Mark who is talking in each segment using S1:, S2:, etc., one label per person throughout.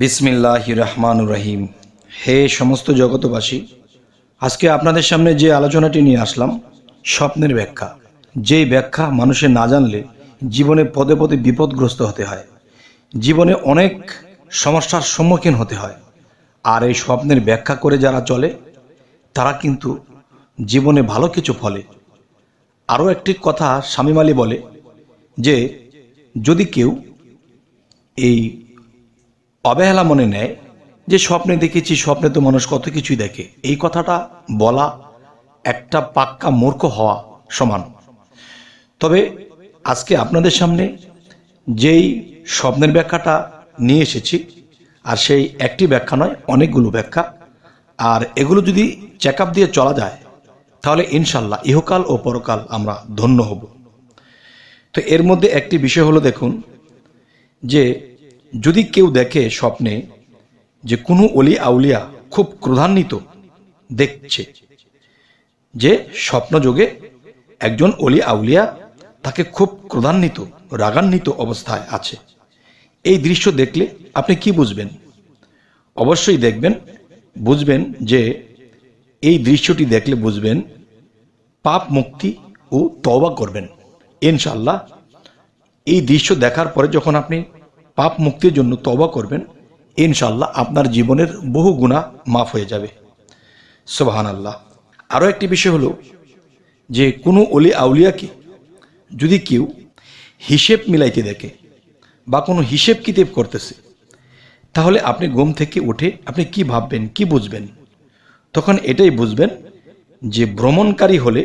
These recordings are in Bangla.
S1: বিসমিল্লাহ রহমানুর রহিম হে সমস্ত জগতবাসী আজকে আপনাদের সামনে যে আলোচনাটি নিয়ে আসলাম স্বপ্নের ব্যাখ্যা যেই ব্যাখ্যা মানুষে না জানলে জীবনে পদে পদে বিপদগ্রস্ত হতে হয় জীবনে অনেক সমস্যার সম্মুখীন হতে হয় আর এই স্বপ্নের ব্যাখ্যা করে যারা চলে তারা কিন্তু জীবনে ভালো কিছু ফলে আরও একটি কথা স্বামীমালি বলে যে যদি কেউ এই অবহেলা মনে নেয় যে স্বপ্নে দেখেছি স্বপ্নে তো মানুষ কত কিছুই দেখে এই কথাটা বলা একটা পাক্কা মূর্খ হওয়া সমান তবে আজকে আপনাদের সামনে যেই স্বপ্নের ব্যাখ্যাটা নিয়ে এসেছি আর সেই একটি ব্যাখ্যা নয় অনেকগুলো ব্যাখ্যা আর এগুলো যদি চেক দিয়ে চলা যায় তাহলে ইনশাল্লাহ ইহকাল ও পরকাল আমরা ধন্য হব তো এর মধ্যে একটি বিষয় হলো দেখুন যে যদি কেউ দেখে স্বপ্নে যে কোনো অলি আউলিয়া খুব ক্রোধান্বিত দেখছে যে স্বপ্নযোগে একজন অলি আউলিয়া তাকে খুব ক্রোধান্বিত রাগান্বিত অবস্থায় আছে এই দৃশ্য দেখলে আপনি কি বুঝবেন অবশ্যই দেখবেন বুঝবেন যে এই দৃশ্যটি দেখলে বুঝবেন পাপ মুক্তি ও তবা করবেন ইনশাল্লাহ এই দৃশ্য দেখার পরে যখন আপনি পাপ মুক্তির জন্য তবা করবেন ইনশাল্লাহ আপনার জীবনের বহু গুণা মাফ হয়ে যাবে সোবাহান আল্লাহ আরও একটি বিষয় হলো যে কোনো অলি আউলিয়াকে যদি কেউ হিসেব মিলাইতে দেখে বা কোনো হিসেব কিতেব করতেছে তাহলে আপনি ঘুম থেকে উঠে আপনি কি ভাববেন কি বুঝবেন তখন এটাই বুঝবেন যে ভ্রমণকারী হলে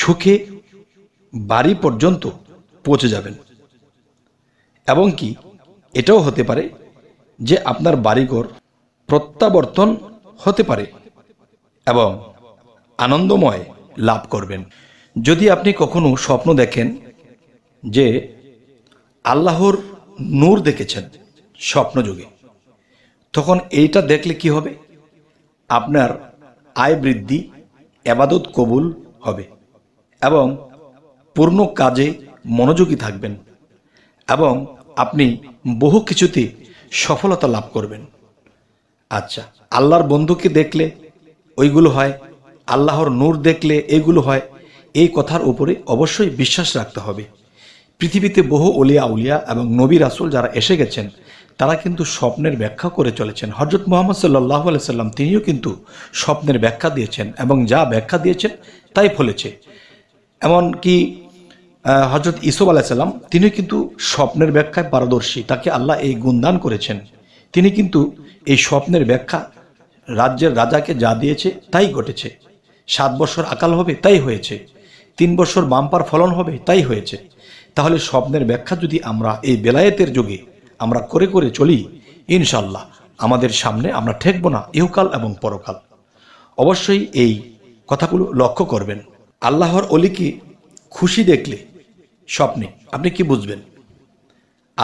S1: সুখে বাড়ি পর্যন্ত পৌঁছে যাবেন এবং কি এটাও হতে পারে যে আপনার বাড়িঘর প্রত্যাবর্তন হতে পারে এবং আনন্দময় লাভ করবেন যদি আপনি কখনো স্বপ্ন দেখেন যে আল্লাহর নূর দেখেছেন স্বপ্নযুগে তখন এইটা দেখলে কি হবে আপনার আয় বৃদ্ধি এবাদত কবুল হবে এবং পূর্ণ কাজে মনোযোগী থাকবেন এবং আপনি বহু কিছুতে সফলতা লাভ করবেন আচ্ছা আল্লাহর বন্ধুকে দেখলে ওইগুলো হয় আল্লাহর নূর দেখলে এগুলো হয় এই কথার উপরে অবশ্যই বিশ্বাস রাখতে হবে পৃথিবীতে বহু অলিয়া উলিয়া এবং নবী রাসুল যারা এসে গেছেন তারা কিন্তু স্বপ্নের ব্যাখ্যা করে চলেছেন হজরত মোহাম্মদ সাল্লাহ সাল্লাম তিনিও কিন্তু স্বপ্নের ব্যাখ্যা দিয়েছেন এবং যা ব্যাখ্যা দিয়েছেন তাই ফলেছে এমন কি হজরত ইসুফ আলাহিসাল্লাম তিনি কিন্তু স্বপ্নের ব্যাখ্যায় পারদর্শী তাকে আল্লাহ এই গুণদান করেছেন তিনি কিন্তু এই স্বপ্নের ব্যাখ্যা রাজ্যের রাজাকে যা দিয়েছে তাই ঘটেছে সাত বছর আকাল হবে তাই হয়েছে তিন বছর বাম্পার ফলন হবে তাই হয়েছে তাহলে স্বপ্নের ব্যাখ্যা যদি আমরা এই বেলায়েতের যুগে আমরা করে করে চলি ইনশাল্লাহ আমাদের সামনে আমরা ঠেকব না ইহকাল এবং পরকাল অবশ্যই এই কথাগুলো লক্ষ্য করবেন আল্লাহর অলিকে খুশি দেখলে স্বপ্নে আপনি কি বুঝবেন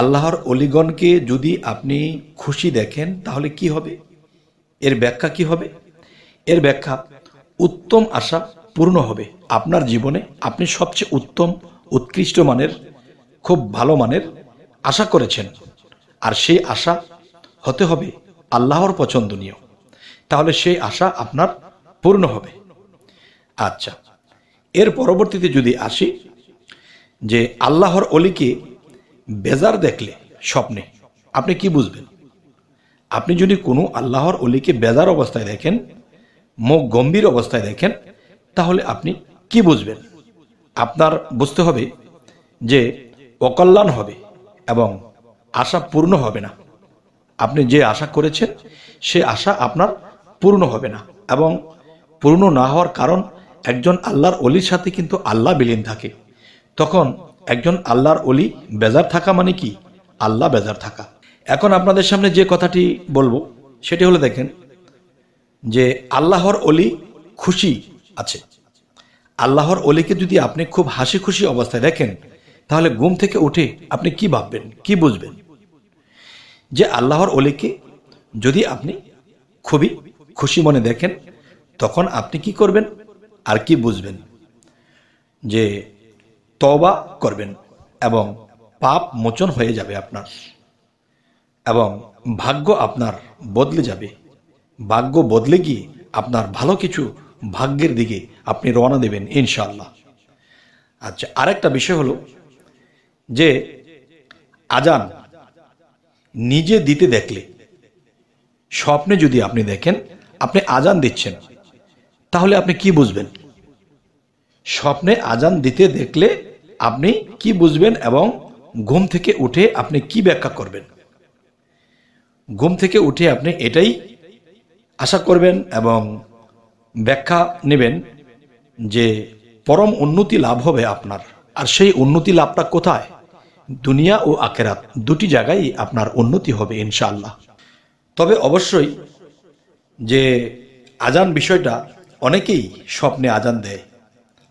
S1: আল্লাহর অলিগণকে যদি আপনি খুশি দেখেন তাহলে কি হবে এর ব্যাখ্যা কি হবে এর ব্যাখ্যা উত্তম আশা পূর্ণ হবে আপনার জীবনে আপনি সবচেয়ে উত্তম উৎকৃষ্ট মানের খুব ভালো মানের আশা করেছেন আর সেই আশা হতে হবে আল্লাহর পছন্দনীয় তাহলে সেই আশা আপনার পূর্ণ হবে আচ্ছা এর পরবর্তীতে যদি আসি যে আল্লাহর অলিকে বেজার দেখলে স্বপ্নে আপনি কি বুঝবেন আপনি যদি কোনো আল্লাহর অলিকে বেজার অবস্থায় দেখেন মুখ গম্ভীর অবস্থায় দেখেন তাহলে আপনি কি বুঝবেন আপনার বুঝতে হবে যে অকল্যাণ হবে এবং আশা পূর্ণ হবে না আপনি যে আশা করেছেন সে আশা আপনার পূর্ণ হবে না এবং পূর্ণ না হওয়ার কারণ একজন আল্লাহর অলির সাথে কিন্তু আল্লাহ বিলীন থাকে তখন একজন আল্লাহর অলি বেজার থাকা মানে কি আল্লাহ বেজার থাকা এখন আপনাদের সামনে যে কথাটি বলবো সেটি হলো দেখেন যে আল্লাহর অলি খুশি আছে আল্লাহর অলিকে যদি আপনি খুব হাসি খুশি অবস্থায় দেখেন তাহলে ঘুম থেকে উঠে আপনি কি ভাববেন কি বুঝবেন যে আল্লাহর অলিকে যদি আপনি খুবই খুশি মনে দেখেন তখন আপনি কি করবেন আর কি বুঝবেন যে তবা করবেন এবং পাপ মোচন হয়ে যাবে আপনার এবং ভাগ্য আপনার বদলে যাবে ভাগ্য বদলে গিয়ে আপনার ভালো কিছু ভাগ্যের দিকে আপনি রওনা দেবেন ইনশাল্লাহ আচ্ছা আরেকটা বিষয় হলো যে আজান নিজে দিতে দেখলে স্বপ্নে যদি আপনি দেখেন আপনি আজান দিচ্ছেন তাহলে আপনি কি বুঝবেন স্বপ্নে আজান দিতে দেখলে আপনি কি বুঝবেন এবং ঘুম থেকে উঠে আপনি কি ব্যাখ্যা করবেন ঘুম থেকে উঠে আপনি এটাই আশা করবেন এবং ব্যাখ্যা নেবেন যে পরম উন্নতি লাভ হবে আপনার আর সেই উন্নতি লাভটা কোথায় দুনিয়া ও আকেরাত দুটি জায়গায় আপনার উন্নতি হবে ইনশাআল্লাহ তবে অবশ্যই যে আজান বিষয়টা অনেকেই স্বপ্নে আজান দেয়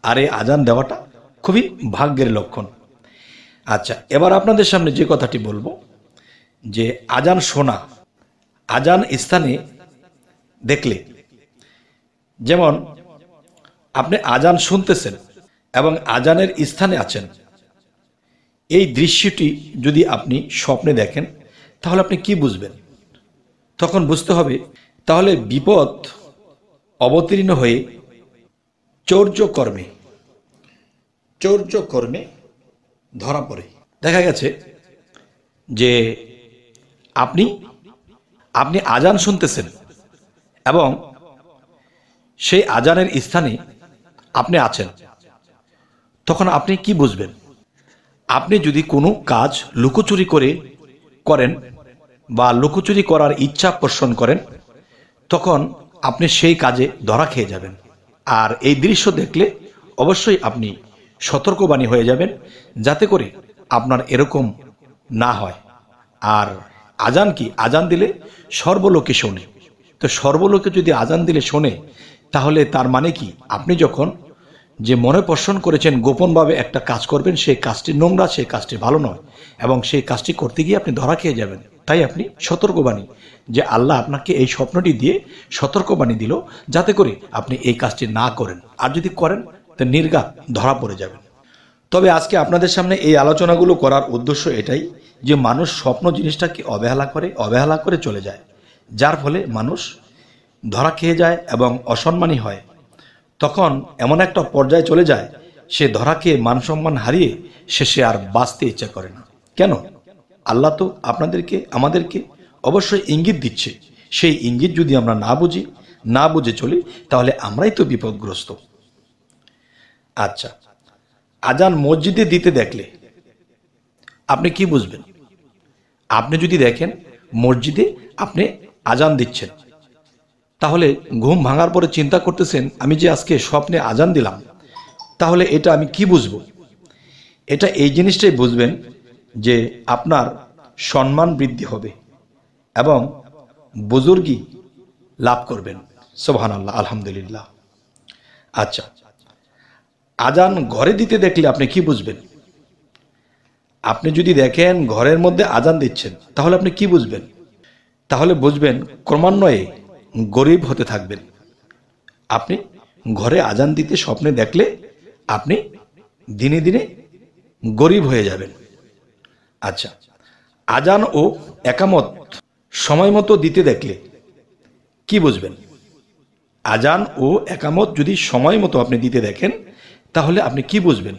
S1: আর এই আজান দেওয়াটা খুবই ভাগ্যের লক্ষণ আচ্ছা এবার আপনাদের সামনে যে কথাটি বলবো যে আজান শোনা আজান স্থানে দেখলে যেমন আপনি আজান শুনতেছেন এবং আজানের স্থানে আছেন এই দৃশ্যটি যদি আপনি স্বপ্নে দেখেন তাহলে আপনি কি বুঝবেন তখন বুঝতে হবে তাহলে বিপদ অবতীর্ণ হয়ে চৌর্য কর্মে চৌর্য কর্মে ধরা পড়ে দেখা গেছে যে আপনি আপনি আজান শুনতেছেন এবং সেই আজানের স্থানে আপনি আছেন তখন আপনি কি বুঝবেন আপনি যদি কোনো কাজ লুকোচুরি করে করেন বা লুকোচুরি করার ইচ্ছা পোষণ করেন তখন আপনি সেই কাজে ধরা খেয়ে যাবেন আর এই দৃশ্য দেখলে অবশ্যই আপনি সতর্কবাণী হয়ে যাবেন যাতে করে আপনার এরকম না হয় আর আজান কি আজান দিলে সর্বলোকে শোনে তো সর্বলোকে যদি আজান দিলে শোনে তাহলে তার মানে কি আপনি যখন যে মনে পোষণ করেছেন গোপনভাবে একটা কাজ করবেন সেই কাজটি নোংরা সেই কাজটি ভালো নয় এবং সেই কাজটি করতে গিয়ে আপনি ধরা খেয়ে যাবেন তাই আপনি সতর্কবাণী যে আল্লাহ আপনাকে এই স্বপ্নটি দিয়ে সতর্কবাণী দিল যাতে করে আপনি এই কাজটি না করেন আর যদি করেন নির্গা ধরা পড়ে যাবেন তবে আজকে আপনাদের সামনে এই আলোচনাগুলো করার উদ্দেশ্য এটাই যে মানুষ স্বপ্ন জিনিসটাকে অবহেলা করে অবহেলা করে চলে যায় যার ফলে মানুষ ধরা খেয়ে যায় এবং অসম্মানী হয় তখন এমন একটা পর্যায়ে চলে যায় সে ধরা খেয়ে মানসম্মান হারিয়ে শেষে আর বাঁচতে ইচ্ছা করে না কেন আল্লাহ তো আপনাদেরকে আমাদেরকে অবশ্যই ইঙ্গিত দিচ্ছে সেই ইঙ্গিত যদি আমরা না বুঝি না বুঝে চলি তাহলে আমরাই তো বিপদগ্রস্ত আচ্ছা আজান মসজিদে দিতে দেখলে আপনি কি বুঝবেন আপনি যদি দেখেন মসজিদে আপনি আজান দিচ্ছেন তাহলে ঘুম ভাঙার পরে চিন্তা করতেছেন আমি যে আজকে স্বপ্নে আজান দিলাম তাহলে এটা আমি কি বুঝব এটা এই জিনিসটাই বুঝবেন যে আপনার সম্মান বৃদ্ধি হবে এবং বুজুর্গি লাভ করবেন সোহান আল্লাহ আলহামদুলিল্লাহ আচ্ছা আজান ঘরে দিতে দেখলে আপনি কি বুঝবেন আপনি যদি দেখেন ঘরের মধ্যে আজান দিচ্ছেন তাহলে আপনি কি বুঝবেন তাহলে বুঝবেন ক্রমান্বয়ে গরিব হতে থাকবেন আপনি ঘরে আজান দিতে স্বপ্নে দেখলে আপনি দিনে দিনে গরিব হয়ে যাবেন আচ্ছা আজান ও একামত সময় মতো দিতে দেখলে কি বুঝবেন আজান ও একামত যদি সময় মতো আপনি দিতে দেখেন তাহলে আপনি কি বুঝবেন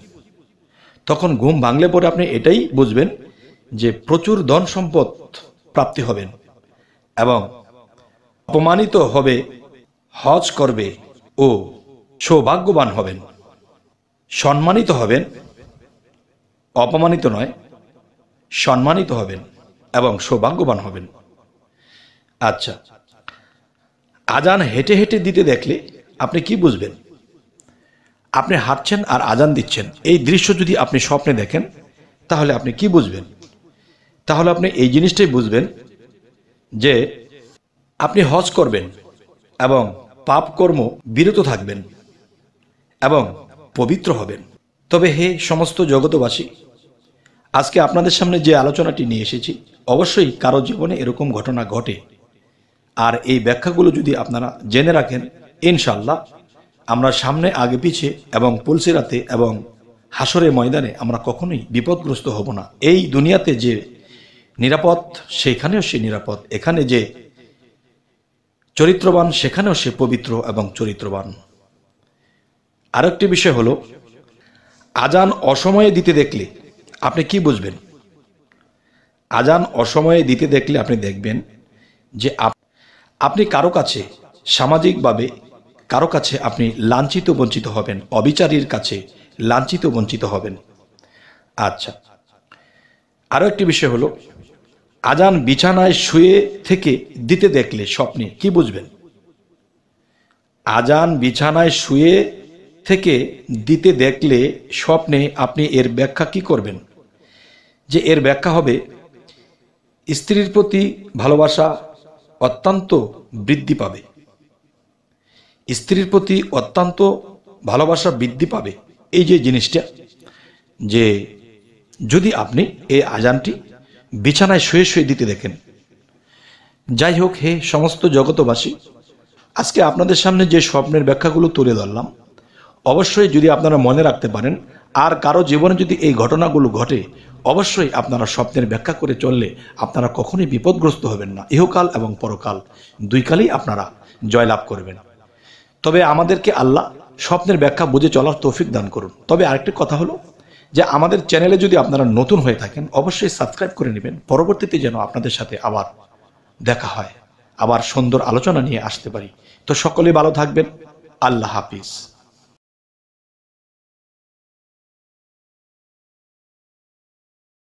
S1: তখন ঘুম ভাঙলে পরে আপনি এটাই বুঝবেন যে প্রচুর ধন সম্পদ প্রাপ্তি হবেন এবং অপমানিত হবে হজ করবে ও সৌভাগ্যবান হবেন সম্মানিত হবেন অপমানিত নয় সম্মানিত হবেন এবং সৌভাগ্যবান হবেন আচ্ছা আজান হেঁটে হেঁটে দিতে দেখলে আপনি কি বুঝবেন আপনি হাঁটছেন আর আজান দিচ্ছেন এই দৃশ্য যদি আপনি স্বপ্নে দেখেন তাহলে আপনি কি বুঝবেন তাহলে আপনি এই জিনিসটাই বুঝবেন যে আপনি হজ করবেন এবং পাপ কর্ম বিরত থাকবেন এবং পবিত্র হবেন তবে হে সমস্ত জগতবাসী আজকে আপনাদের সামনে যে আলোচনাটি নিয়ে এসেছি অবশ্যই কারো জীবনে এরকম ঘটনা ঘটে আর এই ব্যাখ্যাগুলো যদি আপনারা জেনে রাখেন ইনশাল্লাহ আমরা সামনে আগে পিছিয়ে এবং পুলসিরাতে এবং হাসরে ময়দানে আমরা কখনোই বিপদগ্রস্ত হব না এই দুনিয়াতে যে নিরাপদ সেখানেও সে নিরাপদ এখানে যে চরিত্রবান সেখানেও সে পবিত্র এবং চরিত্রবান আরেকটি বিষয় হলো আজান অসময়ে দিতে দেখলে আপনি কি বুঝবেন আজান অসময়ে দিতে দেখলে আপনি দেখবেন যে আপনি কারো কাছে সামাজিকভাবে কারো কাছে আপনি লাঞ্ছিত বঞ্চিত হবেন অবিচারীর কাছে লাঞ্ছিত বঞ্চিত হবেন আচ্ছা আরও একটি বিষয় হলো আজান বিছানায় শুয়ে থেকে দিতে দেখলে স্বপ্নে কি বুঝবেন আজান বিছানায় শুয়ে থেকে দিতে দেখলে স্বপ্নে আপনি এর ব্যাখ্যা কি করবেন যে এর ব্যাখ্যা হবে স্ত্রীর প্রতি ভালোবাসা অত্যন্ত বৃদ্ধি পাবে স্ত্রীর প্রতি অত্যন্ত ভালোবাসা বৃদ্ধি পাবে এই যে জিনিসটা যে যদি আপনি এই আজানটি বিছানায় শুয়ে শুয়ে দিতে দেখেন যাই হোক হে সমস্ত জগতবাসী আজকে আপনাদের সামনে যে স্বপ্নের ব্যাখ্যাগুলো তুলে ধরলাম অবশ্যই যদি আপনারা মনে রাখতে পারেন আর কারো জীবনে যদি এই ঘটনাগুলো ঘটে অবশ্যই আপনারা স্বপ্নের ব্যাখ্যা করে চললে আপনারা কখনোই বিপদগ্রস্ত হবেন না ইহকাল এবং পরকাল দুইকালেই আপনারা জয়লাভ করবেন তবে আমাদেরকে আল্লাহ স্বপ্নের ব্যাখ্যা বুঝে চলার তৌফিক দান করুন তবে আরেকটি কথা হলো যে আমাদের চ্যানেলে যদি আপনারা নতুন হয়ে থাকেন অবশ্যই সাবস্ক্রাইব করে নেবেন পরবর্তীতে যেন আপনাদের সাথে আবার দেখা হয় আবার সুন্দর আলোচনা নিয়ে আসতে পারি তো সকলে ভালো থাকবেন আল্লাহ হাফিজ